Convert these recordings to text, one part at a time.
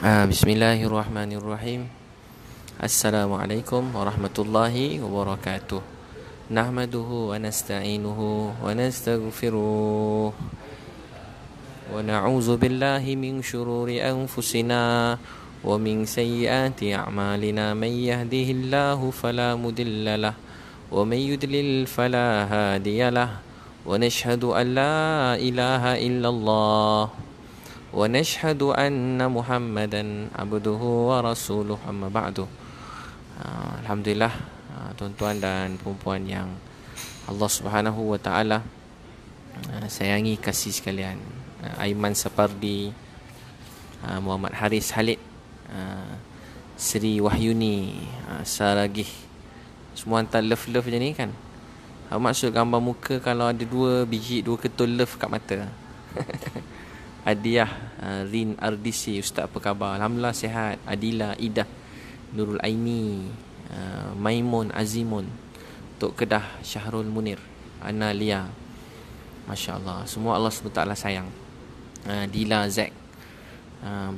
بسم الله الرحمن الرحيم السلام عليكم ورحمة الله وبركاته نحمده ونستعينه ونستغفره ونعوذ بالله من شرور أنفسنا ومن سيئات أعمالنا من يهده الله فلا مضل له ومن يدلل فلا هادي له ونشهد أن لا إله إلا الله ونشهد أن محمدا عبده ورسوله أما بعد الحمد لله tuan-tuan dan puan yang Allah Subhanahu wa taala sayangi kasih sekalian Aiman Sapardi Muhammad Haris Halid Sri Wahyuni Saragih semua hantar love-love je ni kan maksud gambar muka kalau ada dua biji dua ketul love kat mata Adiyah Rin uh, Ardisi Ustaz apa khabar Alhamdulillah sihat Adila Idah Nurul Aini uh, Maimun Azimun Tok Kedah Syahrul Munir Ana Lia Masya Allah Semua Allah SWT lah sayang uh, Dila Zek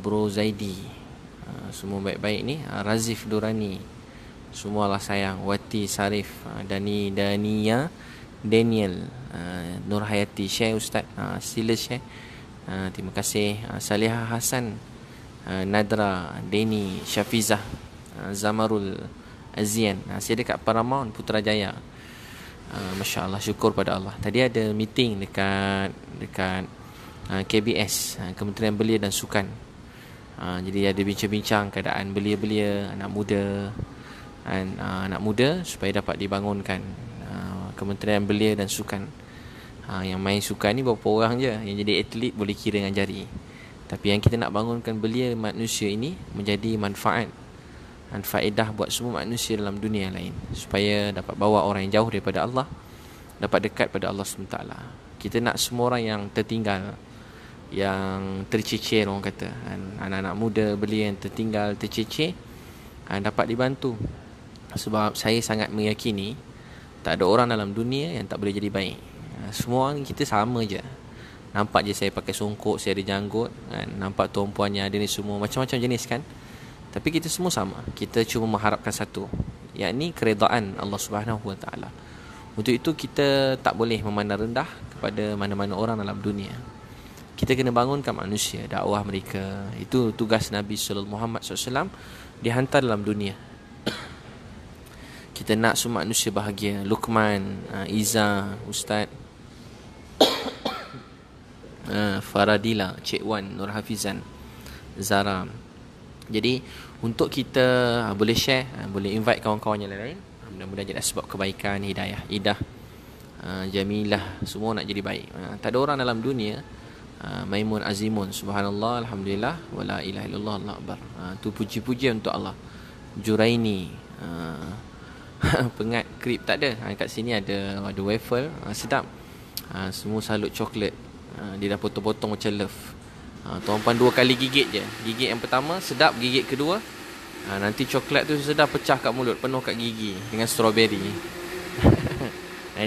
Bro Zaidi Semua baik-baik ni Razif Durani Semua Allah sayang Wati Sarif Dani Dania Daniel Nur Hayati Share Ustaz Sila share Ah, terima kasih uh, ah, Saliha Hasan uh, ah, Nadra Deni Syafizah uh, Zamarul Azian uh, saya dekat Paramount Putrajaya uh, Masya Allah syukur pada Allah tadi ada meeting dekat dekat uh, KBS uh, Kementerian Belia dan Sukan uh, jadi ada bincang-bincang keadaan belia-belia anak muda dan uh, anak muda supaya dapat dibangunkan uh, Kementerian Belia dan Sukan ha, Yang main suka ni berapa orang je Yang jadi atlet boleh kira dengan jari Tapi yang kita nak bangunkan belia manusia ini Menjadi manfaat dan faedah buat semua manusia dalam dunia yang lain supaya dapat bawa orang yang jauh daripada Allah dapat dekat pada Allah SWT kita nak semua orang yang tertinggal yang tercecer orang kata kan, anak-anak muda belia yang tertinggal tercecer ha, dapat dibantu sebab saya sangat meyakini tak ada orang dalam dunia yang tak boleh jadi baik Ah, semua orang kita sama je Nampak je saya pakai songkok Saya ada janggut kan? Nampak tuan-puan yang ada ni semua Macam-macam jenis kan Tapi kita semua sama Kita cuma mengharapkan satu Yakni keredaan Allah Subhanahu Wa Untuk itu kita tak boleh memandang rendah Kepada mana-mana orang dalam dunia kita kena bangunkan manusia dakwah mereka itu tugas Nabi sallallahu Muhammad SAW dihantar dalam dunia kita nak semua manusia bahagia Luqman ah, Iza Ustaz uh, Faradila Cik Wan Nur Hafizan Zara Jadi untuk kita uh, boleh share uh, Boleh invite kawan-kawan yang lain-lain Mudah-mudahan jadi sebab kebaikan, hidayah, idah uh, Jamilah semua nak jadi baik uh, Tak ada orang dalam dunia uh, Maimun Azimun Subhanallah Alhamdulillah Wala ilah illallah Allah Akbar uh, Tu puji-puji untuk Allah Juraini uh, Pengat krip tak ada uh, Kat sini ada Ada waffle uh, Sedap uh, Semua salut coklat ha, Dia dah potong-potong macam love ha, ah, Tuan Puan dua kali gigit je Gigit yang pertama sedap Gigit kedua ha, Nanti coklat tu sudah pecah kat mulut Penuh kat gigi Dengan strawberry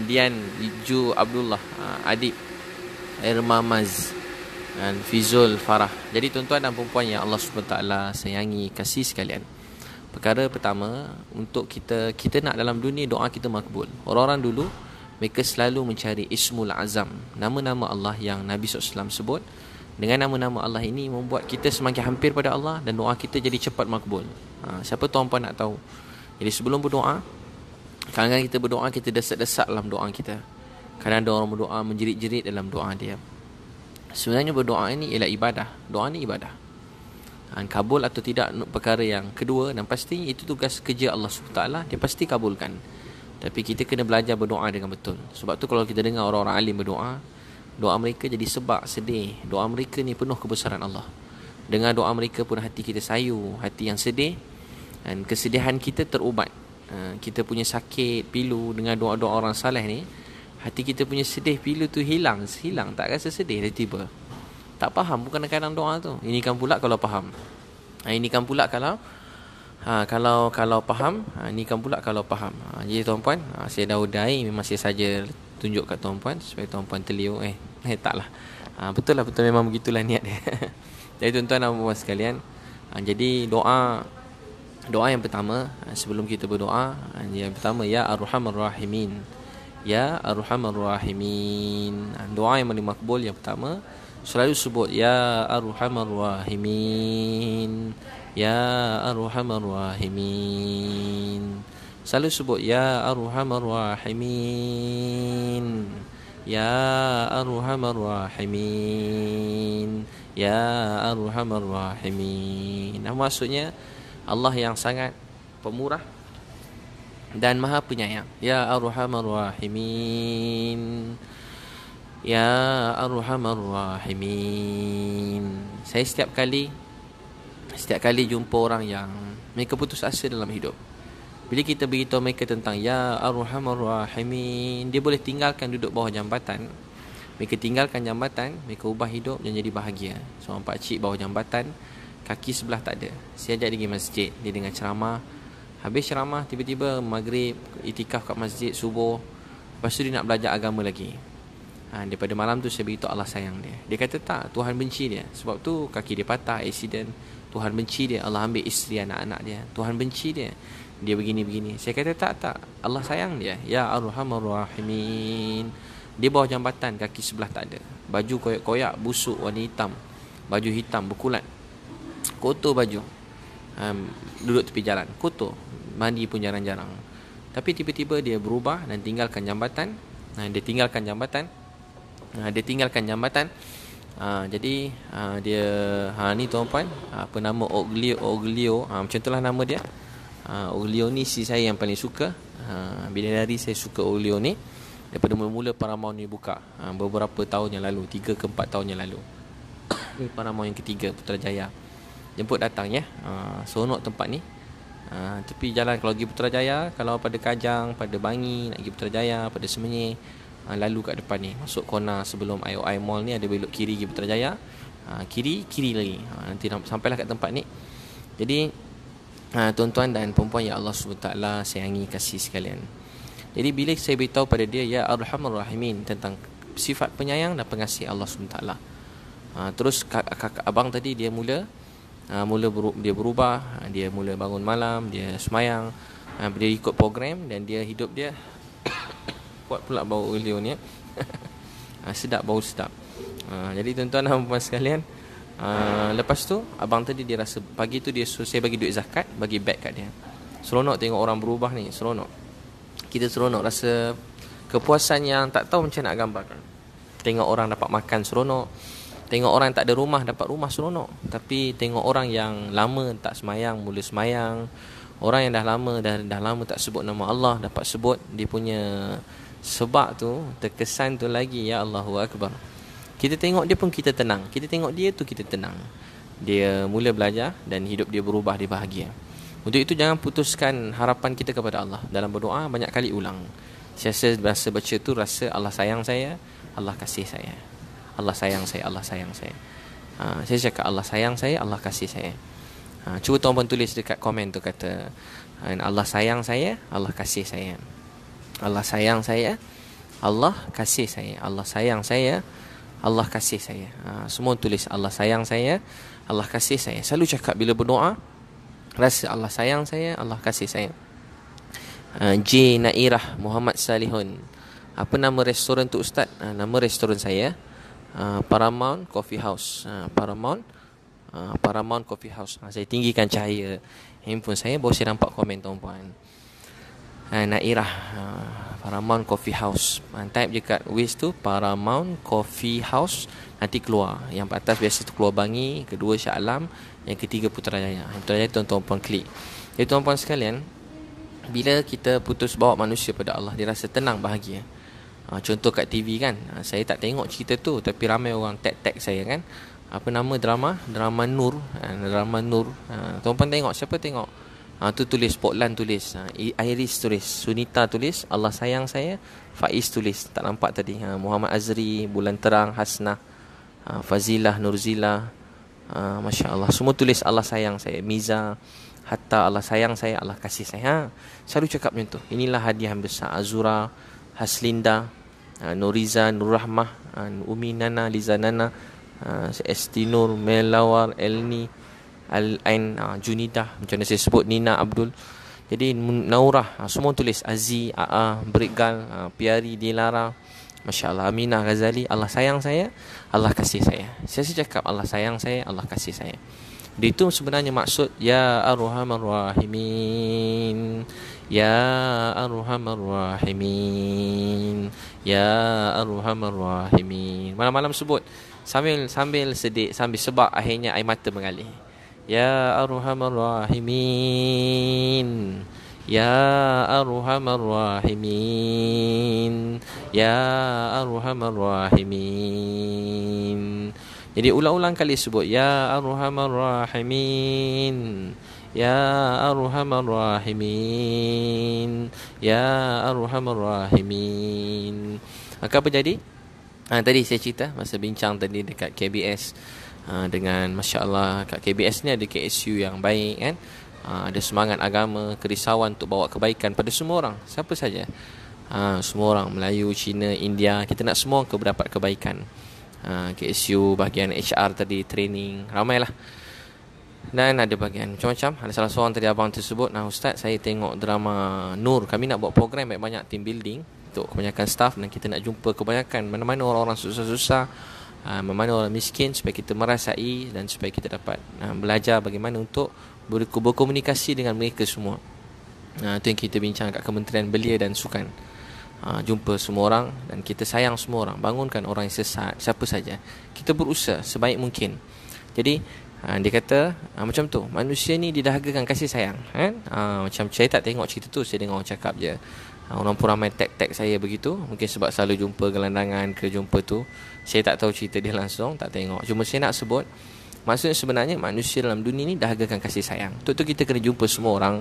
Dian, Ju Abdullah ha, Adib Irma Maz dan Fizul Farah. Jadi tuan-tuan dan puan yang Allah SWT sayangi kasih sekalian. Perkara pertama untuk kita kita nak dalam dunia doa kita makbul. Orang-orang dulu mereka selalu mencari ismul azam nama-nama Allah yang Nabi SAW sebut dengan nama-nama Allah ini membuat kita semakin hampir pada Allah dan doa kita jadi cepat makbul ha, siapa tuan puan nak tahu jadi sebelum berdoa kadang-kadang kita berdoa kita desak-desak dalam doa kita kadang ada orang berdoa menjerit-jerit dalam doa dia sebenarnya berdoa ini ialah ibadah doa ini ibadah ha, kabul atau tidak perkara yang kedua dan pasti itu tugas kerja Allah SWT dia pasti kabulkan tapi kita kena belajar berdoa dengan betul. Sebab tu kalau kita dengar orang-orang alim berdoa, doa mereka jadi sebab sedih. Doa mereka ni penuh kebesaran Allah. Dengan doa mereka pun hati kita sayu, hati yang sedih dan kesedihan kita terubat. Ha, kita punya sakit, pilu dengan doa-doa orang saleh ni, hati kita punya sedih, pilu tu hilang, hilang, tak rasa sedih tiba-tiba. Tak faham bukan kadang-kadang doa tu. Ini kan pula kalau faham. Ha, ini kan pula kalau Ha, kalau kalau faham, ha, ni kan pula kalau faham. Ha, jadi tuan-puan, ha, saya dah udai memang saya saja tunjuk kat tuan-puan supaya tuan-puan teliu eh. Eh taklah. Ha, betul lah betul lah, memang begitulah niat dia. jadi tuan-tuan dan puan sekalian, ha, jadi doa doa yang pertama ha, sebelum kita berdoa, ha, yang pertama ya arhamar rahimin. Ya arhamar rahimin. Ha, doa yang paling makbul yang pertama selalu sebut ya arhamar rahimin. Ya Arhamar Rahimin Selalu sebut Ya Arhamar Rahimin Ya Arhamar Rahimin Ya Arhamar Rahimin nah, Maksudnya Allah yang sangat pemurah dan maha penyayang Ya Arhamar Rahimin Ya Arhamar Rahimin Saya setiap kali setiap kali jumpa orang yang mereka putus asa dalam hidup bila kita beritahu mereka tentang ya arhamar dia boleh tinggalkan duduk bawah jambatan mereka tinggalkan jambatan mereka ubah hidup dan jadi bahagia seorang pak cik bawah jambatan kaki sebelah tak ada dia ajak dia pergi masjid dia dengar ceramah habis ceramah tiba-tiba maghrib itikaf kat masjid subuh lepas tu dia nak belajar agama lagi ha, daripada malam tu saya beritahu Allah sayang dia dia kata tak Tuhan benci dia sebab tu kaki dia patah accident Tuhan benci dia Allah ambil isteri anak-anak dia Tuhan benci dia dia begini begini saya kata tak tak Allah sayang dia ya arhamar rahimin dia bawah jambatan kaki sebelah tak ada baju koyak-koyak busuk warna hitam baju hitam berkulat kotor baju um, duduk tepi jalan kotor mandi pun jarang-jarang tapi tiba-tiba dia berubah dan tinggalkan jambatan nah dia tinggalkan jambatan nah dia tinggalkan jambatan, dia tinggalkan jambatan Ha, jadi ha, dia ha, ni tuan puan ha, apa nama Oglio Oglio ha, macam itulah nama dia. Ha, Oglio ni si saya yang paling suka. Ha, bila dari saya suka Oglio ni daripada mula-mula Paramount ni buka ha, beberapa tahun yang lalu 3 ke 4 tahun yang lalu. ni Paramount yang ketiga Putrajaya. Jemput datang ya. Ha, sonok tempat ni. Ha, tapi jalan kalau pergi Putrajaya kalau pada Kajang, pada Bangi, nak pergi Putrajaya, pada Semenyih ha, lalu kat depan ni masuk kona sebelum IOI Mall ni ada belok kiri pergi Putrajaya ha, kiri kiri lagi ha, nanti sampailah kat tempat ni jadi ha, tuan-tuan dan perempuan ya Allah SWT sayangi kasih sekalian jadi bila saya beritahu pada dia ya Arhamar Rahimin tentang sifat penyayang dan pengasih Allah SWT ha, terus kakak abang tadi dia mula ha, mula beru- dia berubah ha, dia mula bangun malam dia semayang dia ikut program dan dia hidup dia kuat pula bau olio ni ya. sedap bau sedap ha, jadi tuan-tuan dan puan sekalian ha, lepas tu abang tadi dia rasa pagi tu dia saya bagi duit zakat bagi beg kat dia seronok tengok orang berubah ni seronok kita seronok rasa kepuasan yang tak tahu macam nak gambarkan tengok orang dapat makan seronok Tengok orang yang tak ada rumah dapat rumah seronok Tapi tengok orang yang lama tak semayang Mula semayang Orang yang dah lama dah, dah lama tak sebut nama Allah Dapat sebut dia punya sebab tu terkesan tu lagi ya Allahu akbar. Kita tengok dia pun kita tenang. Kita tengok dia tu kita tenang. Dia mula belajar dan hidup dia berubah dia bahagia. Untuk itu jangan putuskan harapan kita kepada Allah dalam berdoa banyak kali ulang. Siasa rasa baca tu rasa Allah sayang saya, Allah kasih saya. Allah sayang saya, Allah sayang saya. Ha, saya cakap Allah sayang saya, Allah kasih saya. Ha, cuba tuan-tuan tulis dekat komen tu kata Allah sayang saya, Allah kasih saya. Allah sayang saya Allah kasih saya Allah sayang saya Allah kasih saya ha, Semua tulis Allah sayang saya Allah kasih saya Selalu cakap bila berdoa Rasa Allah sayang saya Allah kasih saya ha, J. Nairah Muhammad Salihun Apa nama restoran tu Ustaz? Ha, nama restoran saya ha, Paramount Coffee House ha, Paramount ha, Paramount Coffee House ha, Saya tinggikan cahaya handphone saya Bawa saya nampak komen tuan-puan Eh, Nairah eh, Paramount Coffee House Type je kat Waze tu Paramount Coffee House Nanti keluar Yang atas biasa tu keluar Bangi Kedua Syah Alam Yang ketiga Putrajaya Putrajaya tuan-tuan puan klik Jadi tuan-tuan puan sekalian Bila kita putus bawa manusia pada Allah Dia rasa tenang bahagia ah, Contoh kat TV kan ah, Saya tak tengok cerita tu Tapi ramai orang tag-tag saya kan Apa nama drama? Drama Nur ah, Drama Nur Tuan-tuan tengok Siapa tengok? ha, tu tulis Portland tulis ha, Iris tulis Sunita tulis Allah sayang saya Faiz tulis tak nampak tadi ha, Muhammad Azri Bulan Terang Hasnah, ha, Fazilah Nurzila ha, Masya Allah semua tulis Allah sayang saya Miza Hatta Allah sayang saya Allah kasih saya ha, Selalu cakap macam tu Inilah hadiah besar Azura Haslinda ha, Nuriza Nurrahmah ha, Umi Nana Liza Nana ha, Estinur Melawar Elni Al Ain uh, ah, Junidah macam mana saya sebut Nina Abdul. Jadi Naurah uh, semua tulis Azi, Aa, Brigal, uh, ah, Piari, Dilara. Masya-Allah Aminah Ghazali, Allah sayang saya, Allah kasih saya. Saya saja cakap Allah sayang saya, Allah kasih saya. Di itu sebenarnya maksud ya arhamar rahimin. Ya arhamar rahimin. Ya arhamar rahimin. Malam-malam sebut sambil sambil sedih sambil sebab akhirnya air mata mengalir. Ya Arhamar Rahimin Ya Arhamar Rahimin Ya Arhamar Rahimin Jadi ulang-ulang kali sebut Ya Arhamar Rahimin Ya Arhamar Rahimin Ya Arhamar Rahimin Akan apa jadi? Ha, tadi saya cerita masa bincang tadi dekat KBS Ah, dengan Masya Allah kat KBS ni ada KSU yang baik kan uh, ada semangat agama kerisauan untuk bawa kebaikan pada semua orang siapa saja uh, semua orang Melayu, Cina, India kita nak semua ke berdapat kebaikan uh, KSU bahagian HR tadi training ramailah dan ada bahagian macam-macam ada salah seorang tadi abang tersebut nah ustaz saya tengok drama Nur kami nak buat program banyak-banyak team building untuk kebanyakan staff dan kita nak jumpa kebanyakan mana-mana orang-orang susah-susah Ah, Memandu orang miskin supaya kita merasai Dan supaya kita dapat ah, belajar bagaimana untuk Berkomunikasi dengan mereka semua ah, Itu yang kita bincang kat Kementerian Belia dan Sukan Jumpa semua orang dan kita sayang semua orang Bangunkan orang yang sesat, siapa saja Kita berusaha sebaik mungkin Jadi dia kata macam tu Manusia ni didahagakan kasih sayang kan? Macam saya tak tengok cerita tu Saya dengar orang cakap je Orang pun ramai tag-tag saya begitu Mungkin sebab selalu jumpa gelandangan ke jumpa tu saya tak tahu cerita dia langsung tak tengok cuma saya nak sebut maksudnya sebenarnya manusia dalam dunia ini dah agakkan kasih sayang untuk tu kita kena jumpa semua orang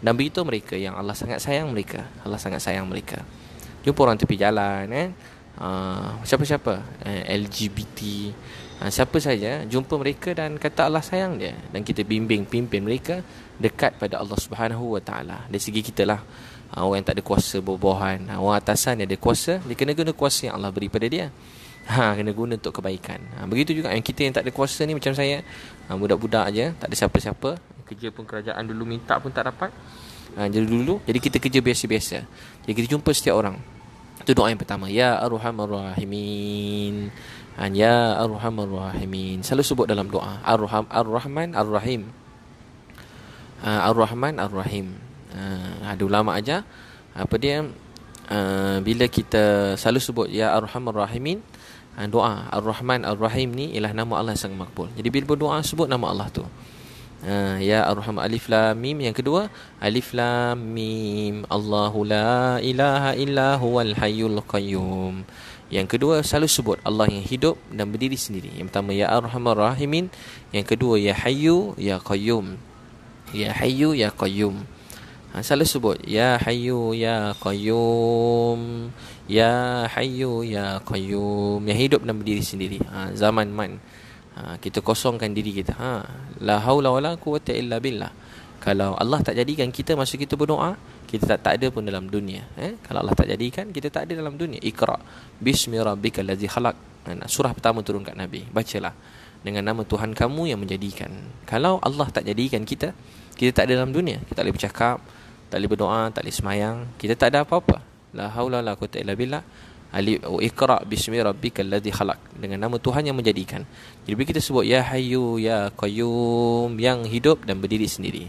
dan beritahu mereka yang Allah sangat sayang mereka Allah sangat sayang mereka jumpa orang tepi jalan eh uh, siapa-siapa eh, LGBT uh, ah, siapa saja jumpa mereka dan kata Allah sayang dia dan kita bimbing pimpin mereka dekat pada Allah Subhanahu Wa Taala dari segi kita lah ah, Orang yang tak ada kuasa berbohan Orang atasan yang ada kuasa Dia kena guna kuasa yang Allah beri pada dia ha, kena guna untuk kebaikan ha, begitu juga yang kita yang tak ada kuasa ni macam saya ha, budak-budak aje tak ada siapa-siapa kerja pun kerajaan dulu minta pun tak dapat ha, jadi dulu jadi kita kerja biasa-biasa jadi kita jumpa setiap orang itu doa yang pertama ya Ar-Rahman rahimin ha, ya Ar-Rahim. selalu sebut dalam doa ar arham arrahman arrahim ha, arrahman arrahim ha, ada ha, ulama aja apa dia Uh, bila kita selalu sebut ya Ar-Rahman arhamar rahimin Ah, doa Ar-Rahman Ar-Rahim ni ialah nama Allah yang makbul. Jadi bila berdoa sebut nama Allah tu. Uh, ya Ar-Rahman Alif Lam Mim yang kedua Alif Lam Mim Allahu la ilaha illa huwal hayyul qayyum. Yang kedua selalu sebut Allah yang hidup dan berdiri sendiri. Yang pertama ya Ar-Rahman Rahimin, yang kedua ya Hayyu ya Qayyum. Ya Hayyu ya Qayyum. Ha, selalu sebut ya Hayyu ya Qayyum. Ya Hayyu Ya Qayyum Yang hidup dan berdiri sendiri ha, Zaman man ha, Kita kosongkan diri kita ha. La hawla wa la quwata illa billah Kalau Allah tak jadikan kita Masa kita berdoa Kita tak, tak ada pun dalam dunia eh? Kalau Allah tak jadikan Kita tak ada dalam dunia Ikra' Bismi rabbika lazi khalaq ha, Surah pertama turun kat Nabi Bacalah Dengan nama Tuhan kamu yang menjadikan Kalau Allah tak jadikan kita Kita tak ada dalam dunia Kita tak boleh bercakap Tak boleh berdoa Tak boleh semayang Kita tak ada apa-apa la haula la quwata illa billah alif wa oh, iqra bismi rabbikal ladzi khalaq dengan nama Tuhan yang menjadikan. Jadi kita sebut ya hayyu ya qayyum yang hidup dan berdiri sendiri.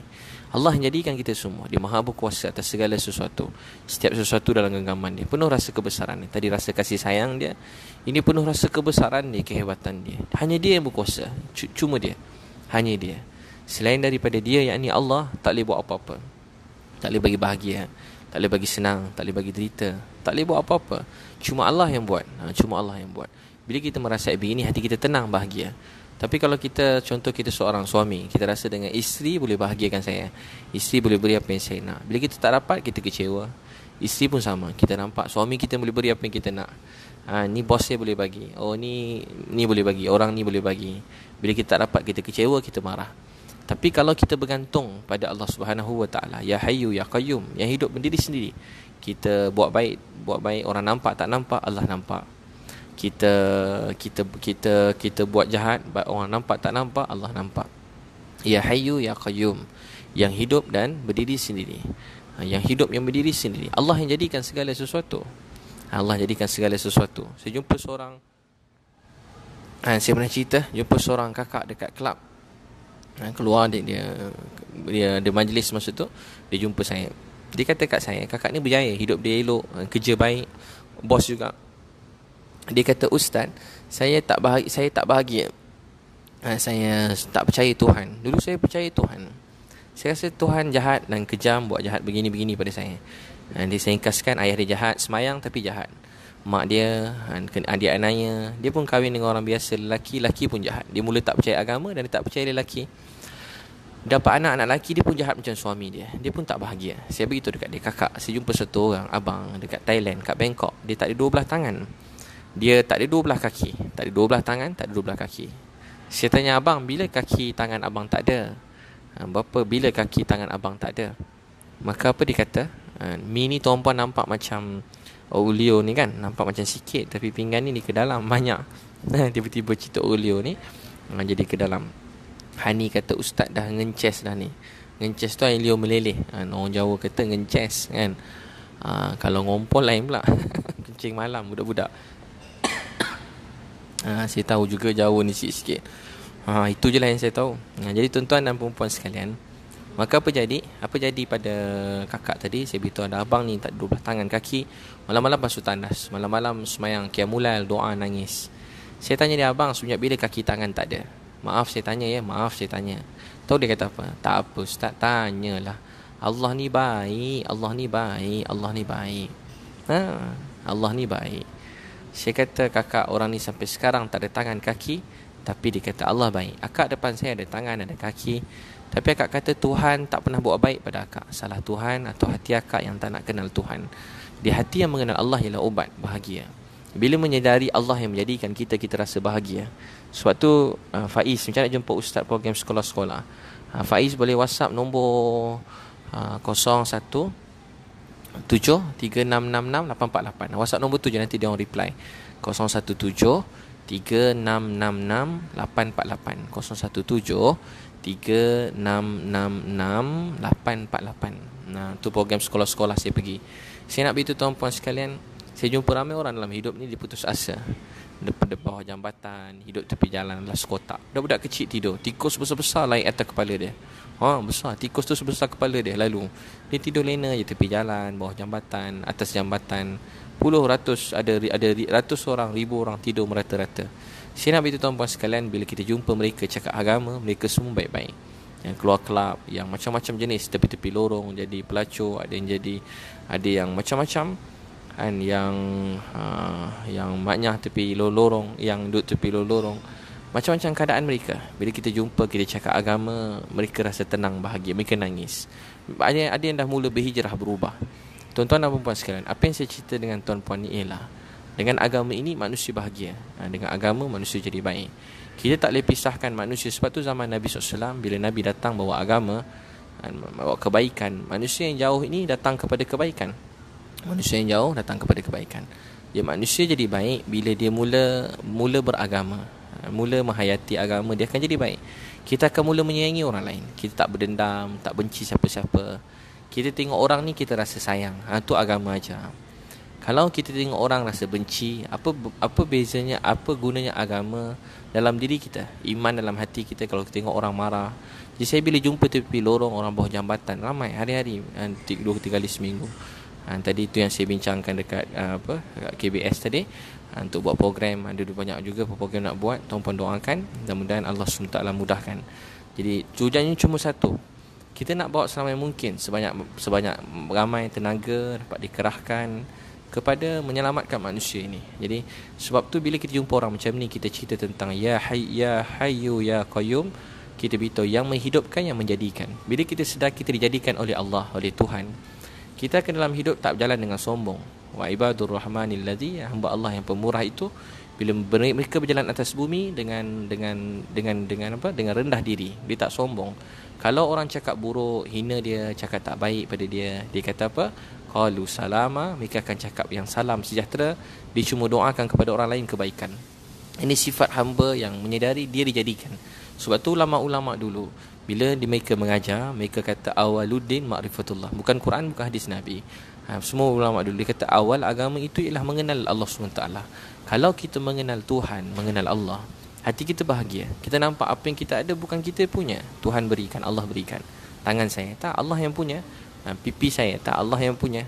Allah yang jadikan kita semua. Dia maha berkuasa atas segala sesuatu. Setiap sesuatu dalam genggaman dia. Penuh rasa kebesaran dia. Tadi rasa kasih sayang dia. Ini penuh rasa kebesaran dia, kehebatan dia. Hanya dia yang berkuasa. Cuma dia. Hanya dia. Selain daripada dia, yakni Allah, tak boleh buat apa-apa. Tak boleh bagi bahagia. Tak boleh bagi senang, tak boleh bagi derita, tak boleh buat apa-apa. Cuma Allah yang buat. Ha, cuma Allah yang buat. Bila kita merasa begini hati kita tenang, bahagia. Tapi kalau kita contoh kita seorang suami, kita rasa dengan isteri boleh bahagiakan saya. Isteri boleh beri apa yang saya nak. Bila kita tak dapat, kita kecewa. Isteri pun sama. Kita nampak suami kita boleh beri apa yang kita nak. Ha, ni bos saya boleh bagi. Oh ni ni boleh bagi. Orang ni boleh bagi. Bila kita tak dapat, kita kecewa, kita marah. Tapi kalau kita bergantung pada Allah Subhanahu Wa Taala, Ya Hayyu Ya Qayyum, yang hidup berdiri sendiri. Kita buat baik, buat baik orang nampak tak nampak, Allah nampak. Kita kita kita kita buat jahat, orang nampak tak nampak, Allah nampak. Ya Hayyu Ya Qayyum, yang hidup dan berdiri sendiri. Ha, yang hidup yang berdiri sendiri. Allah yang jadikan segala sesuatu. Ha, Allah jadikan segala sesuatu. Saya jumpa seorang Ha, saya pernah cerita Jumpa seorang kakak dekat kelab ha, keluar dia, dia dia dia majlis masa tu dia jumpa saya dia kata kat saya kakak ni berjaya hidup dia elok eh, kerja baik bos juga dia kata ustaz saya tak bahagia saya tak bahagia ha, saya tak percaya tuhan dulu saya percaya tuhan saya rasa tuhan jahat dan kejam buat jahat begini-begini pada saya ha, dia saya ingkaskan ayah dia jahat semayang tapi jahat mak dia adik anaknya dia pun kahwin dengan orang biasa lelaki lelaki pun jahat dia mula tak percaya agama dan dia tak percaya lelaki dapat anak-anak lelaki dia pun jahat macam suami dia dia pun tak bahagia saya begitu dekat dia kakak saya jumpa satu orang abang dekat Thailand kat Bangkok dia tak ada dua belah tangan dia tak ada dua belah kaki tak ada dua belah tangan tak ada dua belah kaki saya tanya abang bila kaki tangan abang tak ada ha, berapa bila kaki tangan abang tak ada maka apa dia kata ha, mini tuan puan nampak macam Aurelio ni kan Nampak macam sikit Tapi pinggan ni ni ke dalam Banyak Tiba-tiba cerita Aurelio ni ah, Jadi ke dalam Hani kata ustaz dah ngences dah ni Ngences tu Aurelio meleleh kan? Orang Jawa kata ngences kan ha, Kalau ngompol lain pula Kencing malam budak-budak ha, Saya tahu juga Jawa ni sikit-sikit ha, Itu je lah yang saya tahu ha, Jadi tuan-tuan dan perempuan sekalian Maka apa jadi? Apa jadi pada kakak tadi? Saya beritahu ada abang ni tak dua belah tangan kaki. Malam-malam basuh tandas. Malam-malam semayang kiamulal, doa, nangis. Saya tanya dia abang, sejak bila kaki tangan tak ada? Maaf saya tanya ya, maaf saya tanya. Tahu dia kata apa? Tak apa ustaz, tanyalah. Allah ni baik, Allah ni baik, Allah ni baik. Ha? Allah ni baik. Saya kata kakak orang ni sampai sekarang tak ada tangan kaki. Tapi dia kata Allah baik. Akak depan saya ada tangan, ada kaki. Tapi akak kata Tuhan tak pernah buat baik pada akak. Salah Tuhan atau hati akak yang tak nak kenal Tuhan. Di hati yang mengenal Allah ialah ubat bahagia. Bila menyedari Allah yang menjadikan kita, kita rasa bahagia. Sebab tu uh, Faiz macam nak jumpa ustaz program sekolah-sekolah. Uh, Faiz boleh whatsapp nombor uh, 017-3666-848. Whatsapp nombor tu je nanti dia orang reply. 017 3666 848 017 3666848. Nah, tu program sekolah-sekolah saya pergi. Saya nak beritahu tuan-puan sekalian, saya jumpa ramai orang dalam hidup ni dia putus asa. Depan depan bawah jambatan, hidup tepi jalan lah sekotak. Dah budak kecil tidur, tikus besar-besar lain atas kepala dia. Ha, besar, tikus tu sebesar kepala dia lalu. Dia tidur lena je tepi jalan, bawah jambatan, atas jambatan. Puluh ratus ada ada ratus orang, ribu orang tidur merata-rata. Saya nak beritahu tuan-puan sekalian Bila kita jumpa mereka cakap agama Mereka semua baik-baik Yang keluar kelab Yang macam-macam jenis Tepi-tepi lorong Jadi pelacur Ada yang jadi Ada yang macam-macam kan, Yang uh, Yang maknya tepi lorong Yang duduk tepi lorong Macam-macam keadaan mereka Bila kita jumpa Kita cakap agama Mereka rasa tenang bahagia Mereka nangis Ada, ada yang dah mula berhijrah berubah Tuan-tuan dan perempuan sekalian Apa yang saya cerita dengan tuan-puan ni ialah dengan agama ini manusia bahagia ha, Dengan agama manusia jadi baik Kita tak boleh pisahkan manusia Sebab tu zaman Nabi SAW Bila Nabi datang bawa agama ha, Bawa kebaikan Manusia yang jauh ini datang kepada kebaikan Manusia yang jauh datang kepada kebaikan Dia manusia jadi baik Bila dia mula mula beragama ha, Mula menghayati agama Dia akan jadi baik Kita akan mula menyayangi orang lain Kita tak berdendam Tak benci siapa-siapa Kita tengok orang ni kita rasa sayang Itu ha, agama aja. Kalau kita tengok orang rasa benci, apa apa bezanya, apa gunanya agama dalam diri kita? Iman dalam hati kita kalau kita tengok orang marah. Jadi saya bila jumpa tepi lorong orang bawah jambatan ramai hari-hari eh, dua tiga kali seminggu. Dan eh, tadi itu yang saya bincangkan dekat eh, apa dekat KBS tadi untuk buat program ada banyak juga program nak buat tuan-tuan doakan mudah-mudahan Allah SWT mudahkan jadi tujuannya cuma satu kita nak bawa seramai mungkin sebanyak sebanyak ramai tenaga dapat dikerahkan kepada menyelamatkan manusia ini. Jadi sebab tu bila kita jumpa orang macam ni kita cerita tentang ya hay ya hayyu ya qayyum kita beritahu yang menghidupkan yang menjadikan. Bila kita sedar kita dijadikan oleh Allah oleh Tuhan kita akan dalam hidup tak berjalan dengan sombong. Wa ibadur rahmanil ladzi hamba Allah yang pemurah itu bila mereka berjalan atas bumi dengan dengan dengan dengan apa dengan rendah diri dia tak sombong kalau orang cakap buruk hina dia cakap tak baik pada dia dia kata apa qalu salama mereka akan cakap yang salam sejahtera dia cuma doakan kepada orang lain kebaikan ini sifat hamba yang menyedari dia dijadikan sebab tu ulama-ulama dulu bila mereka mengajar mereka kata awaluddin ma'rifatullah bukan Quran bukan hadis Nabi ha, semua ulama dulu dia kata awal agama itu ialah mengenal Allah SWT kalau kita mengenal Tuhan mengenal Allah hati kita bahagia kita nampak apa yang kita ada bukan kita punya Tuhan berikan Allah berikan tangan saya tak Allah yang punya Ah, pipi saya tak Allah yang punya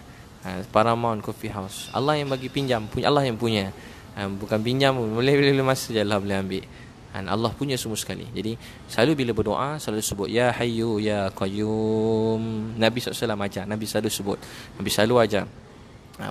Paramount ah, Coffee House Allah yang bagi pinjam punya Allah yang punya ah, bukan pinjam boleh boleh lemas saja Allah boleh ambil dan Allah punya semua sekali jadi selalu bila berdoa selalu sebut ya hayyu ya qayyum Nabi SAW ajar Nabi selalu sebut Nabi selalu ajar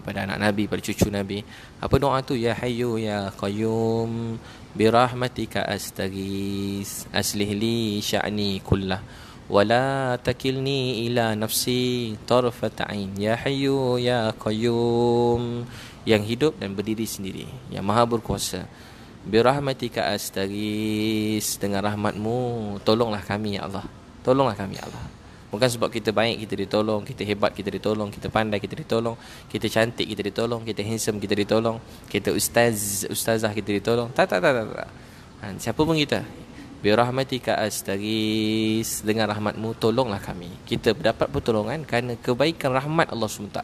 pada anak Nabi pada cucu Nabi apa doa tu ya hayyu ya qayyum bi rahmatika astaghis aslih li sya'ni kullah ولا takilni ila nafsi طرفة عين يا حيو يا قيوم yang hidup dan berdiri sendiri yang maha berkuasa birahmatika astaghis dengan rahmatmu tolonglah kami ya Allah tolonglah kami ya Allah bukan sebab kita baik kita ditolong kita hebat kita ditolong kita pandai kita ditolong kita cantik kita ditolong kita handsome kita ditolong kita ustaz ustazah kita ditolong tak tak tak tak, tak. Ha, siapa pun kita Birahmatika astagis Dengan rahmatmu tolonglah kami Kita dapat pertolongan kerana kebaikan rahmat Allah SWT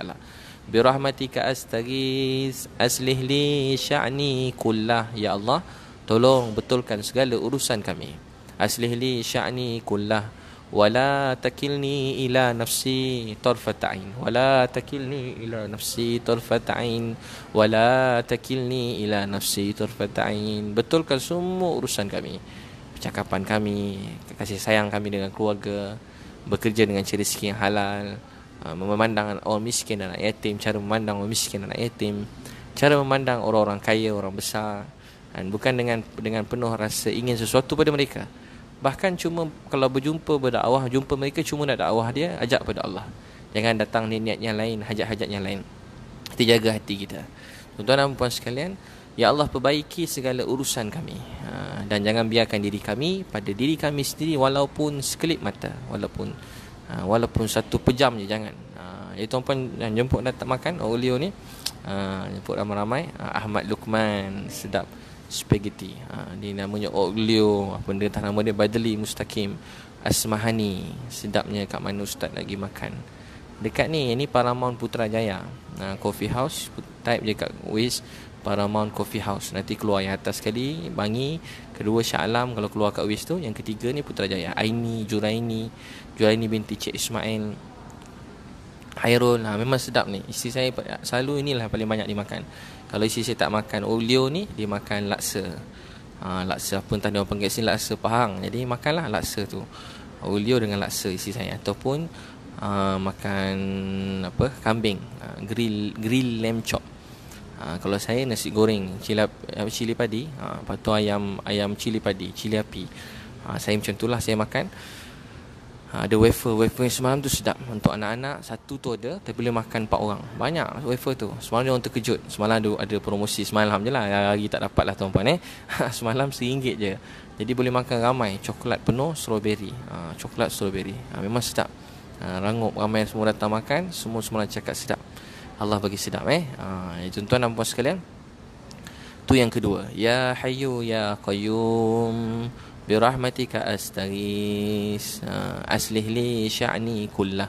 Birahmatika astagis Aslih li sya'ni kullah Ya Allah Tolong betulkan segala urusan kami Aslih li sya'ni kullah Wala takilni ila nafsi torfata'in Wala takilni ila nafsi torfata'in Wala takilni ila nafsi torfata'in Betulkan semua urusan kami percakapan kami, kasih sayang kami dengan keluarga, bekerja dengan ciri rezeki yang halal, uh, memandang orang miskin dan anak yatim, cara memandang orang miskin dan anak yatim, cara memandang orang-orang kaya, orang besar dan bukan dengan dengan penuh rasa ingin sesuatu pada mereka. Bahkan cuma kalau berjumpa pada berdakwah, jumpa mereka cuma nak dakwah dia, ajak pada Allah. Jangan datang niat-niat yang lain, hajat-hajat yang lain. Kita jaga hati kita. Tuan-tuan dan puan sekalian, Ya Allah perbaiki segala urusan kami ha, dan jangan biarkan diri kami pada diri kami sendiri walaupun sekelip mata walaupun ha, walaupun satu pejam je jangan ha, ya tuan puan yang jemput datang makan oh ni jemput ramai-ramai Ahmad Lukman sedap spaghetti ni namanya Oglio apa benda tak nama dia Badli Mustaqim Asmahani sedapnya kat mana ustaz lagi makan dekat ni ini Paramount Putrajaya Coffee House type je kat Waze Paramount Coffee House Nanti keluar yang atas sekali Bangi Kedua Shah Alam Kalau keluar kat West tu Yang ketiga ni Putrajaya Aini Juraini Juraini binti Cik Ismail Hairul ha, Memang sedap ni Isi saya selalu inilah Paling banyak dimakan Kalau isi saya tak makan Olio ni Dia makan laksa ha, Laksa apa entah dia orang panggil sini Laksa pahang Jadi makanlah laksa tu Olio dengan laksa isi saya Ataupun Uh, makan apa kambing uh, grill grill lamb chop Ha, kalau saya nasi goreng cili, cili padi, ha, lepas tu ayam ayam cili padi, cili api. Ha, saya macam lah, saya makan. Ha, ada wafer, wafer yang semalam tu sedap untuk anak-anak. Satu tu ada tapi boleh makan empat orang. Banyak wafer tu. Semalam dia orang terkejut. Semalam ada, ada promosi semalam je lah. Lagi tak dapat lah tuan-puan eh. semalam RM1 je. Jadi boleh makan ramai. Coklat penuh, strawberry. Ha, coklat, strawberry. Ha, memang sedap. Ha, rangup ramai semua datang makan. Semua-semua cakap sedap. Allah bagi sedap eh. Ha, tuan-tuan dan puan sekalian. Tu yang kedua. Ya Hayyu ya Qayyum bi rahmatika astaghis. Ha, aslih li sya'ni kullah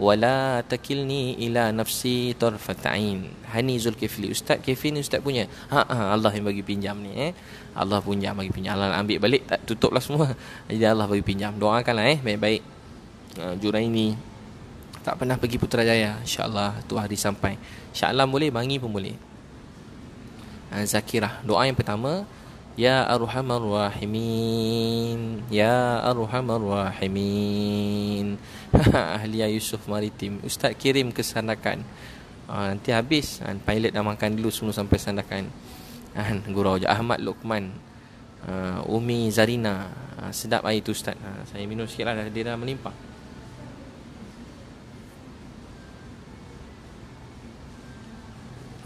wa la takilni ila nafsi tarfatain. Hani Zulkifli Ustaz Kevin Ustaz punya. Ha, ha Allah yang bagi pinjam ni eh. Allah punya bagi pinjam. Allah ambil balik tak tutuplah semua. Jadi Allah bagi pinjam. Doakanlah eh baik-baik. Ha, ah, Juraini. ini tak pernah pergi Putrajaya InsyaAllah tu hari sampai InsyaAllah boleh Bangi pun boleh ha, Zakirah Doa yang pertama Ya Arhamar Rahimin Ya Arhamar Rahimin Ahliya Yusuf Maritim Ustaz kirim ke Sandakan uh, Nanti habis uh, Pilot dah makan dulu semua sampai Sandakan uh, Gurau je Ahmad Luqman uh, Umi Zarina uh, Sedap air tu Ustaz uh, Saya minum sikit lah Dia dah melimpah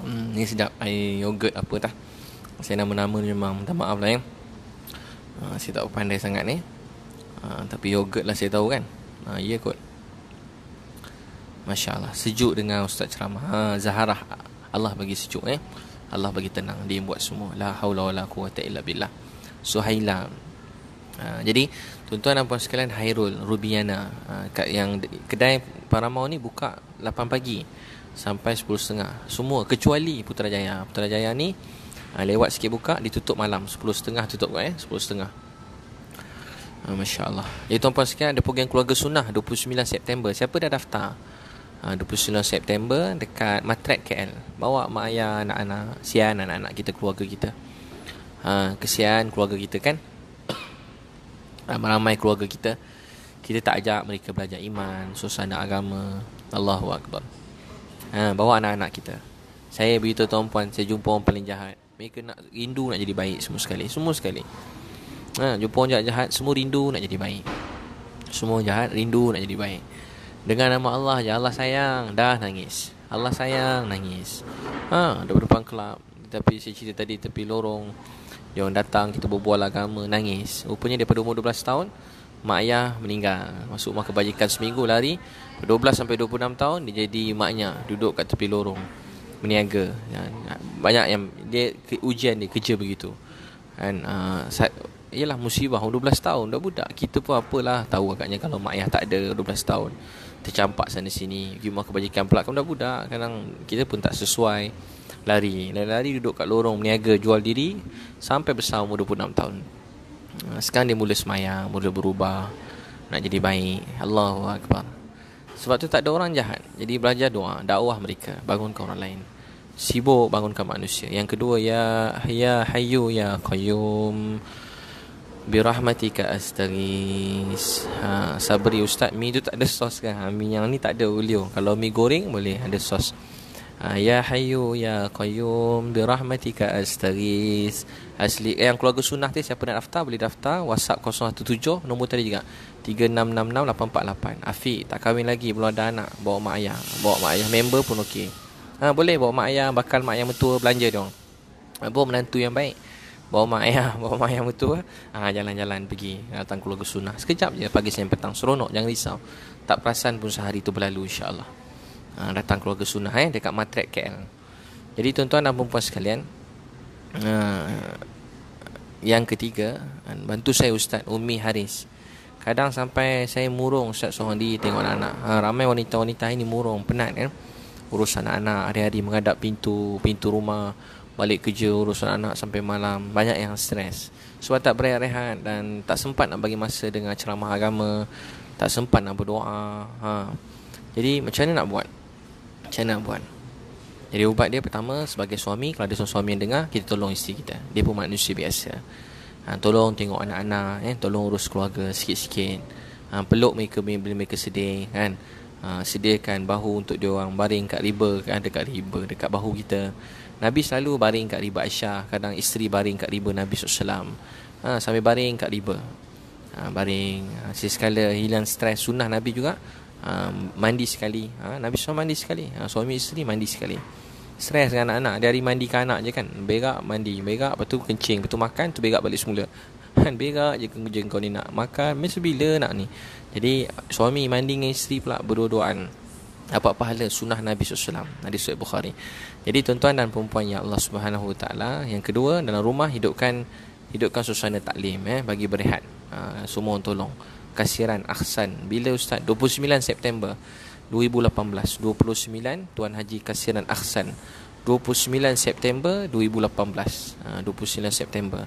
Hmm, ni sedap air yogurt apa tah. Saya nama-nama ni memang minta maaf lah ya. Uh, saya tak pandai sangat ni. Uh, tapi yogurt lah saya tahu kan. Uh, ya kot. Masya Allah. Sejuk dengan Ustaz Ceramah. Ha, Zaharah. Allah bagi sejuk eh. Allah bagi tenang. Dia yang buat semua. La hawla wa la quwata illa billah. Suhaila. Ha, jadi tuan-tuan dan puan sekalian Hairul Rubiana ha, yang kedai Paramau ni buka 8 pagi sampai 10.30 semua kecuali Putrajaya Putrajaya ni uh, lewat sikit buka ditutup malam 10.30 tutup kot eh 10.30 uh, ah, Masya Allah Ya tuan-puan sekian ada program keluarga sunnah 29 September Siapa dah daftar? Ah, uh, 29 September dekat Matrek KL Bawa mak ayah anak-anak Sian anak-anak kita keluarga kita uh, Kesian keluarga kita kan Ramai-ramai keluarga kita Kita tak ajak mereka belajar iman Susana agama Allahu Akbar ha, Bawa anak-anak kita Saya beritahu tuan puan Saya jumpa orang paling jahat Mereka nak rindu nak jadi baik semua sekali Semua sekali ha, Jumpa orang jahat-jahat Semua rindu nak jadi baik Semua jahat rindu nak jadi baik Dengan nama Allah je Allah sayang Dah nangis Allah sayang nangis ha, Ada depan kelab Tapi saya cerita tadi tepi lorong Jom datang kita berbual agama Nangis Rupanya daripada umur 12 tahun mak ayah meninggal masuk rumah kebajikan seminggu lari 12 sampai 26 tahun dia jadi maknya duduk kat tepi lorong meniaga ya, banyak yang dia ujian dia kerja begitu kan ialah musibah 12 tahun dah budak kita pun apalah tahu agaknya kalau mak ayah tak ada 12 tahun tercampak sana sini pergi rumah kebajikan pula kamu dah budak kadang kita pun tak sesuai lari lari-lari duduk kat lorong meniaga jual diri sampai besar umur 26 tahun Ah, sekarang dia mula semayang Mula berubah Nak jadi baik Allahu Akbar Sebab tu tak ada orang jahat Jadi belajar doa dakwah mereka Bangunkan orang lain Sibuk bangunkan manusia Yang kedua Ya Ya Hayu Ya Qayyum Birahmatika astagis ha, Sabri ustaz Mi tu tak ada sos kan ha, Mi yang ni tak ada ulio Kalau mi goreng boleh ada sos ha, Ya hayu ya qayyum Birahmatika astagis asli eh, yang keluarga sunnah tu siapa nak daftar boleh daftar WhatsApp 017 nombor tadi juga 3666848 Afi tak kahwin lagi belum ada anak bawa mak ayah bawa mak ayah member pun okey ha, boleh bawa mak ayah bakal mak ayah mertua belanja dong. orang ha, menantu yang baik bawa mak ayah bawa mak ayah mertua ha, jalan-jalan pergi ha, datang keluarga sunnah sekejap je pagi siang petang seronok jangan risau tak perasan pun sehari tu berlalu insyaAllah ha, datang keluarga sunnah eh, dekat matrek KL jadi tuan-tuan dan perempuan sekalian Eh, yang ketiga kan, bantu saya ustaz Umi Haris kadang sampai saya murung ustaz seorang diri tengok anak-anak ha, ramai wanita-wanita ini murung penat kan urus anak-anak hari-hari menghadap pintu pintu rumah balik kerja urus anak-anak sampai malam banyak yang stres sebab tak berehat rehat dan tak sempat nak bagi masa dengan ceramah agama tak sempat nak berdoa ha. jadi macam mana nak buat macam mana nak buat jadi ubat dia pertama sebagai suami kalau ada suami yang dengar kita tolong isteri kita. Dia pun manusia biasa. Ha, tolong tengok anak-anak eh tolong urus keluarga sikit-sikit. Ha, peluk mereka bila mereka sedih kan. Ha, sediakan bahu untuk dia orang baring kat riba kan dekat riba dekat bahu kita. Nabi selalu baring kat riba Aisyah, kadang isteri baring kat riba Nabi SAW ha, Sambil baring kat riba ha, Baring, ha, hilang stres sunnah Nabi juga Ah, mandi sekali ha, Nabi SAW mandi sekali ha, Suami isteri mandi sekali Stres dengan anak-anak Dari mandikan anak je kan Berak mandi Berak lepas tu kencing Lepas tu makan tu berak balik semula kan berak je kerja kau ni nak makan mesti bila nak ni jadi suami mandi dengan isteri pula berdua-duaan dapat pahala sunnah Nabi SAW nabi Suhaib Bukhari jadi tuan-tuan dan perempuan ya Allah Subhanahu Wa yang kedua dalam rumah hidupkan hidupkan suasana taklim eh bagi berehat uh, semua tolong Kasiran Ahsan Bila Ustaz? 29 September 2018 29 Tuan Haji Kasiran Ahsan 29 September 2018 ha, 29 September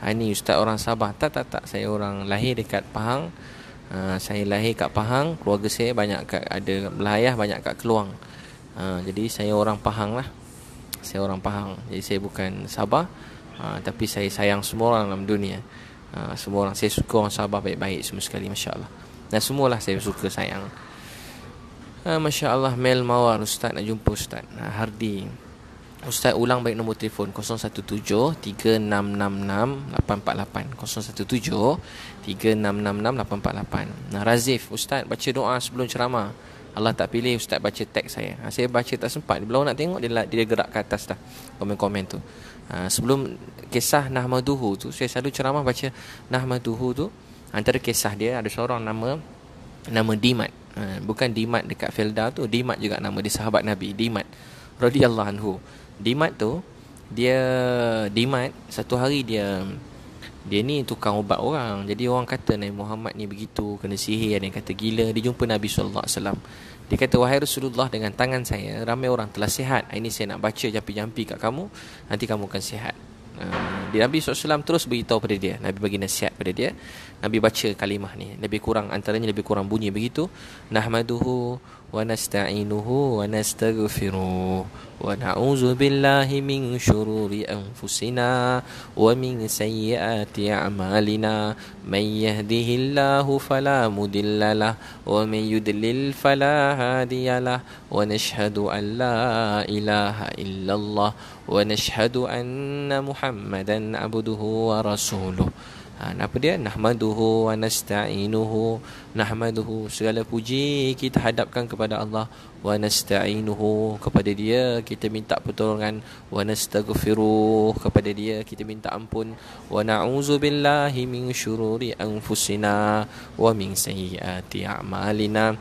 ha, Ini Ustaz orang Sabah Tak tak tak Saya orang lahir dekat Pahang ha, Saya lahir kat Pahang Keluarga saya banyak kat Ada belayah banyak kat Keluang ha, Jadi saya orang Pahang lah Saya orang Pahang Jadi saya bukan Sabah ha, Tapi saya sayang semua orang dalam dunia ha, Semua orang Saya suka orang sabar baik-baik Semua sekali Masya Allah Dan semualah saya suka sayang ha, ah, Masya Allah Mel Mawar Ustaz nak jumpa Ustaz ha, Hardi Ustaz ulang baik nombor telefon 017-3666-848 017-3666-848 nah, Razif Ustaz baca doa sebelum ceramah Allah tak pilih Ustaz baca teks saya ha, Saya baca tak sempat Dia belum nak tengok Dia, dia gerak ke atas dah Komen-komen tu ha, sebelum kisah Nahmaduhu tu saya selalu ceramah baca Nahmaduhu tu antara kisah dia ada seorang nama nama Dimat ha, bukan Dimat dekat Felda tu Dimat juga nama dia sahabat Nabi Dimat radhiyallahu anhu Dimat tu dia Dimat satu hari dia dia ni tukang ubat orang jadi orang kata Nabi Muhammad ni begitu kena sihir ada yang kata gila dia jumpa Nabi sallallahu dia kata wahai Rasulullah dengan tangan saya ramai orang telah sihat. Ini saya nak baca jampi-jampi kat kamu nanti kamu akan sihat. Uh, Nabi SAW terus beritahu pada dia Nabi bagi nasihat pada dia Nabi baca kalimah ni Lebih kurang antaranya lebih kurang bunyi begitu Nahmaduhu wa nasta'inuhu wa nastaghfiruh ونعوذ بالله من شرور أنفسنا ومن سيئات أعمالنا من يهده الله فلا مدل له ومن يدلل فلا هادي له ونشهد أن لا إله إلا الله ونشهد أن محمدا عبده ورسوله ha, apa dia nahmaduhu wa nasta'inuhu nahmaduhu segala puji kita hadapkan kepada Allah wa nasta'inuhu kepada dia kita minta pertolongan wa nastaghfiruh kepada dia kita minta ampun wa na'uzu billahi min syururi anfusina wa min sayyiati a'malina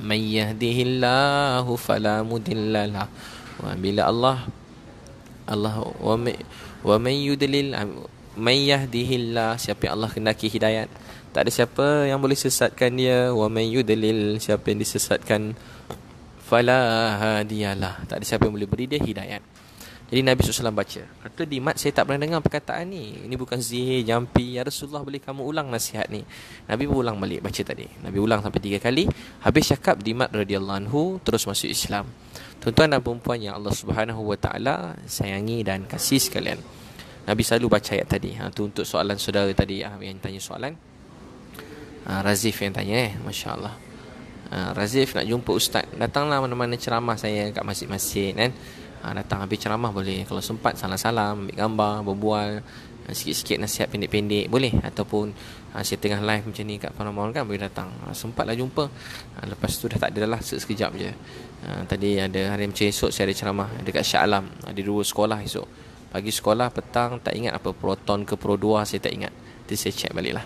may yahdihillahu fala mudillalah wa bila Allah Allah wa may, yudlil mayyah dihillah siapa yang Allah kendaki hidayat tak ada siapa yang boleh sesatkan dia wa may siapa yang disesatkan fala hadiyalah tak ada siapa yang boleh beri dia hidayat jadi Nabi SAW baca Kata di mat saya tak pernah dengar perkataan ni Ini bukan zihir, jampi Ya Rasulullah boleh kamu ulang nasihat ni Nabi pun ulang balik baca tadi Nabi ulang sampai tiga kali Habis cakap di mat radiyallahu Terus masuk Islam Tuan-tuan dan perempuan yang Allah SWT sayangi dan kasih sekalian Nabi selalu baca ayat tadi ha, tu untuk soalan saudara tadi ha, yang tanya soalan ha, Razif yang tanya eh Masya Allah ha, ah, Razif nak jumpa ustaz Datanglah mana-mana ceramah saya kat masjid-masjid kan ha, Datang habis ceramah boleh Kalau sempat salam-salam Ambil gambar Berbual Sikit-sikit nasihat pendek-pendek Boleh Ataupun ha, Saya tengah live macam ni Kat Paramount kan Boleh datang ha, Sempatlah jumpa ha, Lepas tu dah tak ada lah Sekejap je ha, Tadi ada hari macam esok Saya ada ceramah Dekat Syah Alam Ada dua sekolah esok pagi sekolah petang tak ingat apa proton ke pro 2 saya tak ingat nanti saya check baliklah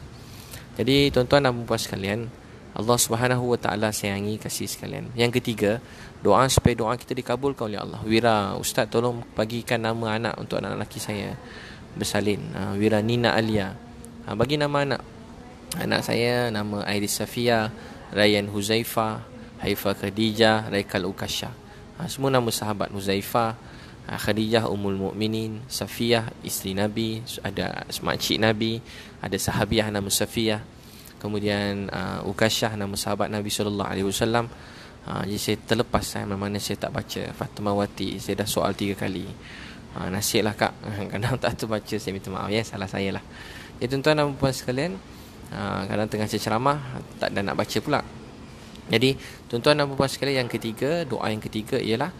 jadi tuan-tuan dan puan sekalian Allah Subhanahu Wa Taala sayangi kasih sekalian. Yang ketiga, doa supaya doa kita dikabulkan oleh Allah. Wira, ustaz tolong bagikan nama anak untuk anak lelaki saya bersalin. Ah, Wira Nina Alia. Ah, bagi nama anak anak saya nama Iris Safia, Rayyan Huzaifa, Haifa Khadijah, Raikal Ukasha. Ah, semua nama sahabat Huzaifa, Ah, Khadijah Ummul Mukminin, Safiyah isteri Nabi, ada makcik Nabi, ada sahabiah nama Safiyah. Kemudian uh, Ukashah nama sahabat Nabi sallallahu alaihi wasallam. Uh, saya terlepas saya memang eh, mana saya tak baca Fatimawati saya dah soal tiga kali. Uh, nasiblah kak kadang tak tu baca saya minta maaf ya salah saya lah. Ya tuan-tuan dan puan sekalian, uh, kadang tengah ceramah tak dan nak baca pula. Jadi tuan-tuan dan puan sekalian yang ketiga, doa yang ketiga ialah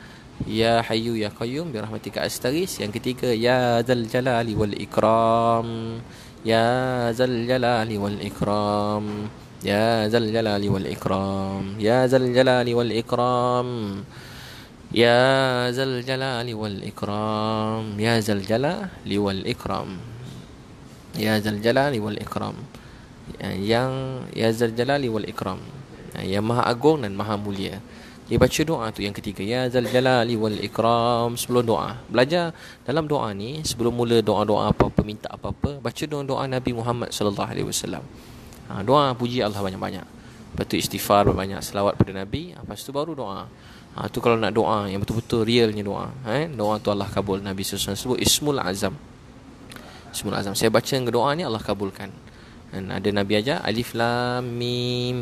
Ya Hayyu Ya Qayyum bi rahmatika astaghis. Yang ketiga Ya Zal Jalali wal Ikram. Ya Zal Jalali wal Ikram. Ya Zal Jalali wal Ikram. Ya Zal Jalali wal Ikram. Ya Dzal Jalali wal Ikram. Ya Dzal Jalali wal Ikram. Ya Dzal Jalali wal Ikram. Yang Ya Dzal Jalali wal Ikram. Yang Maha Agung dan Maha Mulia. Dia baca doa tu yang ketiga ya zal jalali wal ikram sebelum doa. Belajar dalam doa ni sebelum mula doa-doa apa peminta apa-apa baca doa, doa Nabi Muhammad sallallahu alaihi wasallam. Ha, doa puji Allah banyak-banyak. Lepas tu istighfar banyak selawat pada Nabi, ha, lepas tu baru doa. Ha, tu kalau nak doa yang betul-betul realnya doa, eh? doa tu Allah kabul Nabi sallallahu alaihi sebut ismul azam. Ismul azam. Saya baca yang doa ni Allah kabulkan. Dan ha, ada Nabi aja. alif lam mim.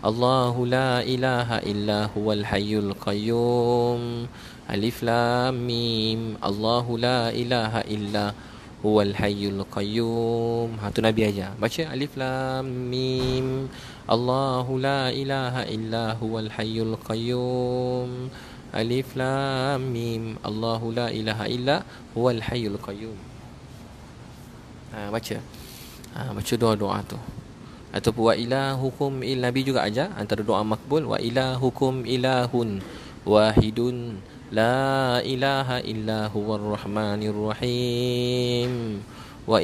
الله لا إله إلا هو الحي القيوم ألف لام ميم الله لا إله إلا هو الحي القيوم ha tu nabi aja baca alif lam mim Allahu la ilaha illa huwal hayyul qayyum alif lam mim Allahu la ilaha illa huwal hayyul qayyum ha baca ha baca doa-doa tu Atau wa hukum il nabi juga aja antara doa makbul wa hukum ilahun wahidun la ilaha illa huwar rahmanir rahim wa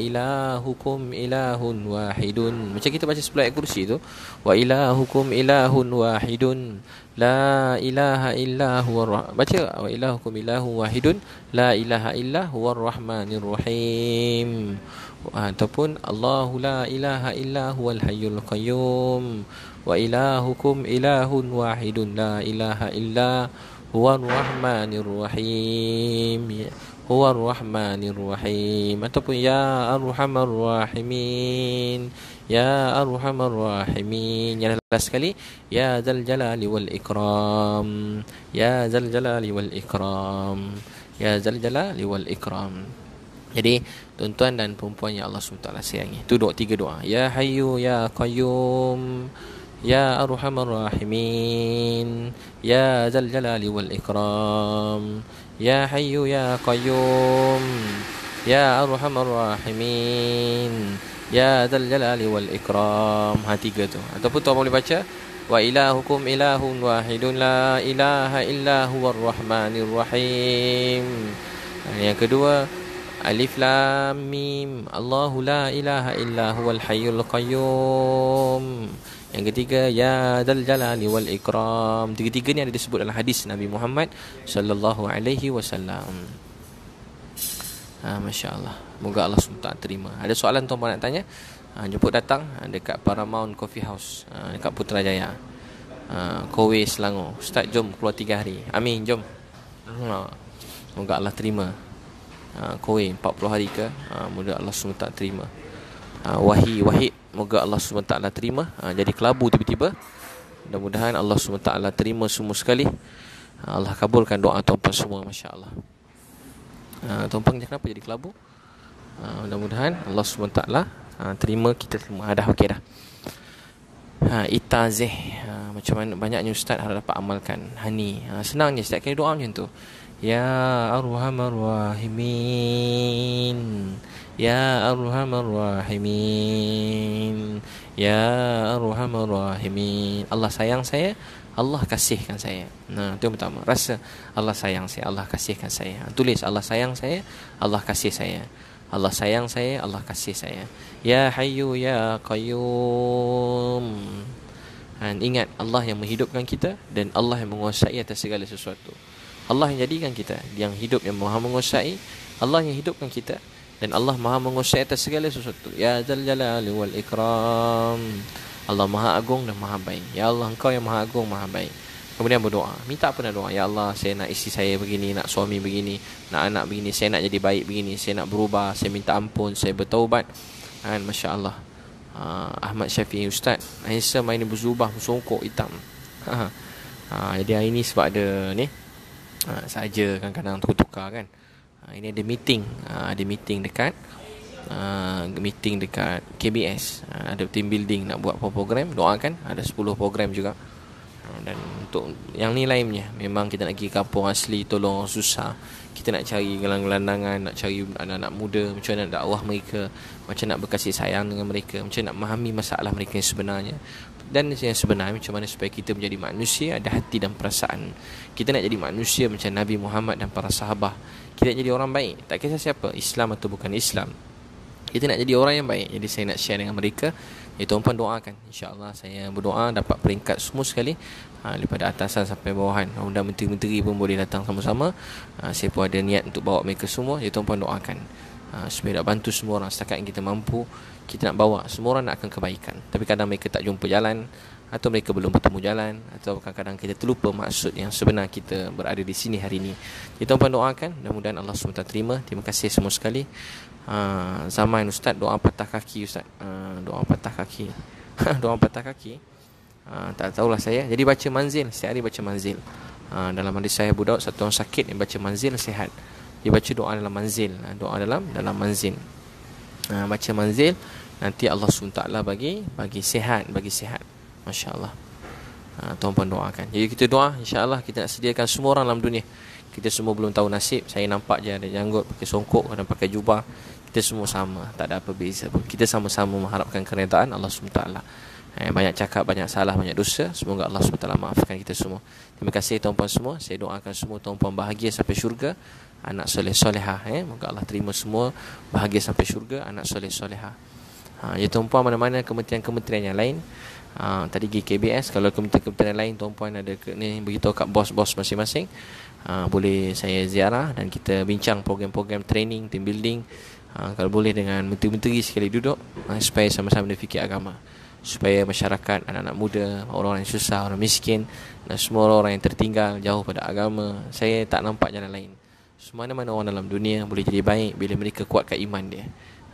hukum ilahun wahidun macam kita baca sebelah ayat kursi tu wa ilahukum ilahun wahidun la ilaha illa huwar baca wa hukum ilahun wahidun la ilaha illa huwar rahmanir rahim ataupun Allahu la ilaha illa huwal hayyul qayyum wa ilahukum ilahun wahidun la ilaha illa huwar rahmanir rahim huwar rahmanir rahim ataupun ya arhamar rahimin ya arhamar rahimin yang last sekali ya zal jalali wal ikram ya zal jalali wal ikram ya zal jalali wal ikram Jadi tuan-tuan dan perempuan yang Allah SWT sayangi Itu doa tiga doa Ya Hayyu Ya Qayyum Ya Arhamar Rahimin Ya Zal Jalali Wal Ikram Ya Hayyu Ya Qayyum Ya Arhamar Rahimin Ya Zal Jalali Wal Ikram Ha tiga tu Ataupun tuan boleh baca Wa ilahukum ilahun wahidun la ilaha illa huwa rahmanir rahim Yang kedua Alif Lam Mim Allahu la ilaha illa huwal hayyul qayyum Yang ketiga Ya dal jalali wal ikram Tiga-tiga ni ada disebut dalam hadis Nabi Muhammad Sallallahu alaihi wasallam ha, Masya Moga Allah SWT terima Ada soalan tuan puan nak tanya ha, Jemput datang ha, dekat Paramount Coffee House ha, Dekat Putrajaya ha, Kowe Selangor Ustaz jom keluar tiga hari Amin jom ha. Moga Allah terima Ah, koin 40 hari ke ha, ah, Mula Allah SWT terima ha, Wahi wahid Moga Allah SWT terima ha, Jadi kelabu tiba-tiba Mudah-mudahan Allah SWT terima semua sekali ha, Allah kabulkan doa tuan semua Masya Allah ha, Tuan kenapa jadi kelabu ha, Mudah-mudahan Allah SWT ha, terima kita semua ha, Dah okey dah ha, Itazih ha, Macam mana banyaknya Ustaz harap dapat amalkan Hani ha, Senangnya setiap kali doa macam tu يا أرحم الراحمين يا أرحم الراحمين يا أرحم الراحمين Allah sayang saya Allah kasihkan saya. Nah, itu yang pertama. Rasa Allah sayang saya, Allah kasihkan saya. Ha, tulis Allah sayang saya, Allah kasih saya. Allah sayang saya, Allah kasih saya. Ya Hayu, ya Qayyum. Dan ha, ingat Allah yang menghidupkan kita dan Allah yang menguasai atas segala sesuatu. Allah yang jadikan kita Yang hidup yang maha menguasai Allah yang hidupkan kita Dan Allah maha menguasai atas segala sesuatu Ya Zal Jalali wal Ikram Allah maha agung dan maha baik Ya Allah engkau yang maha agung maha baik Kemudian berdoa Minta pernah doa Ya Allah saya nak isi saya begini Nak suami begini Nak anak begini Saya nak jadi baik begini Saya nak berubah Saya minta ampun Saya bertaubat Kan Masya Allah uh, Ahmad Syafi'i Ustaz Handsome hari ni berzubah Bersongkok hitam Ha, ha, jadi hari ni sebab ada ni ha, saja kadang-kadang tukar-tukar kan ha, ini ada meeting ha, ada meeting dekat ha, meeting dekat KBS ha, ada team building nak buat program doakan ada 10 program juga ha, dan untuk yang ni lainnya memang kita nak pergi kampung asli tolong susah kita nak cari gelang-gelandangan nak cari anak-anak muda macam mana nak dakwah mereka macam nak berkasih sayang dengan mereka macam nak memahami masalah mereka yang sebenarnya dan yang sebenar macam mana supaya kita menjadi manusia ada hati dan perasaan kita nak jadi manusia macam Nabi Muhammad dan para sahabat kita nak jadi orang baik tak kisah siapa Islam atau bukan Islam kita nak jadi orang yang baik jadi saya nak share dengan mereka Itu ya, tuan puan doakan insyaallah saya berdoa dapat peringkat semua sekali ha, daripada atasan sampai bawahan undang menteri-menteri pun boleh datang sama-sama ha, saya pun ada niat untuk bawa mereka semua Itu ya, tuan puan doakan Ha, supaya nak bantu semua orang setakat yang kita mampu kita nak bawa semua orang nak akan kebaikan tapi kadang mereka tak jumpa jalan atau mereka belum bertemu jalan atau kadang-kadang kita terlupa maksud yang sebenar kita berada di sini hari ini kita pun doakan mudah-mudahan Allah SWT terima terima kasih semua sekali uh, zaman ustaz doa patah kaki ustaz uh, doa patah kaki doa patah kaki uh, tak tahulah saya jadi baca manzil setiap hari baca manzil uh, dalam hadis saya budak satu orang sakit yang baca manzil sehat dia baca doa dalam manzil ha, doa dalam dalam manzil ha, baca manzil nanti Allah SWT lah bagi bagi sihat bagi sihat masyaallah ha, tuan pun doakan jadi kita doa insya Allah kita nak sediakan semua orang dalam dunia kita semua belum tahu nasib saya nampak je ada janggut pakai songkok ada pakai jubah kita semua sama tak ada apa beza pun kita sama-sama mengharapkan keredaan Allah SWT Eh, lah. ha, banyak cakap, banyak salah, banyak dosa. Semoga Allah SWT maafkan kita semua. Terima kasih tuan-puan semua. Saya doakan semua tuan-puan bahagia sampai syurga anak soleh-soleha eh moga Allah terima semua bahagia sampai syurga anak soleh-soleha ha ya tuan-puan mana-mana kementerian-kementerian yang lain ha tadi GKBS kalau kementerian-kementerian lain tuan-puan ada ke, ni beritahu kat bos-bos masing-masing ha boleh saya ziarah dan kita bincang program-program training team building ha kalau boleh dengan menteri-menteri sekali duduk ha, supaya sama-sama fikir agama supaya masyarakat anak-anak muda orang-orang yang susah orang miskin dan semua orang yang tertinggal jauh pada agama saya tak nampak jalan lain Semana-mana orang dalam dunia boleh jadi baik bila mereka kuatkan iman dia.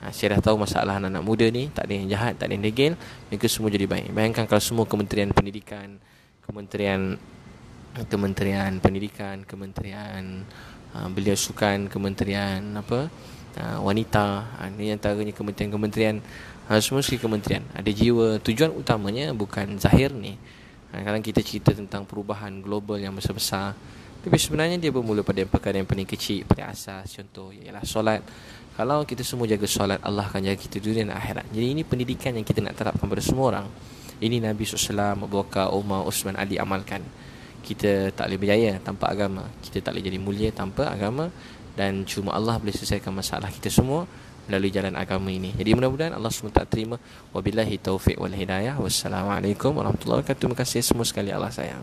Ha, saya dah tahu masalah anak-anak muda ni, tak ada yang jahat, tak ada yang degil, mereka semua jadi baik. Bayangkan kalau semua kementerian pendidikan, kementerian eh, kementerian pendidikan, kementerian ha, belia sukan, kementerian apa? Ha, wanita, ha, ini antaranya kementerian-kementerian ha, semua sekali kementerian. Ada jiwa tujuan utamanya bukan zahir ni. Ha, kadang kita cerita tentang perubahan global yang besar-besar. Tapi sebenarnya dia bermula pada perkara yang paling kecil Pada asas contoh ialah solat Kalau kita semua jaga solat Allah akan jaga kita dunia dan akhirat Jadi ini pendidikan yang kita nak terapkan pada semua orang Ini Nabi SAW, Abu Bakar, Umar, Usman, Ali amalkan Kita tak boleh berjaya tanpa agama Kita tak boleh jadi mulia tanpa agama Dan cuma Allah boleh selesaikan masalah kita semua melalui jalan agama ini. Jadi mudah-mudahan Allah SWT terima. Wabillahi taufiq wal hidayah. Wassalamualaikum warahmatullahi wabarakatuh. Terima kasih semua sekali Allah sayang.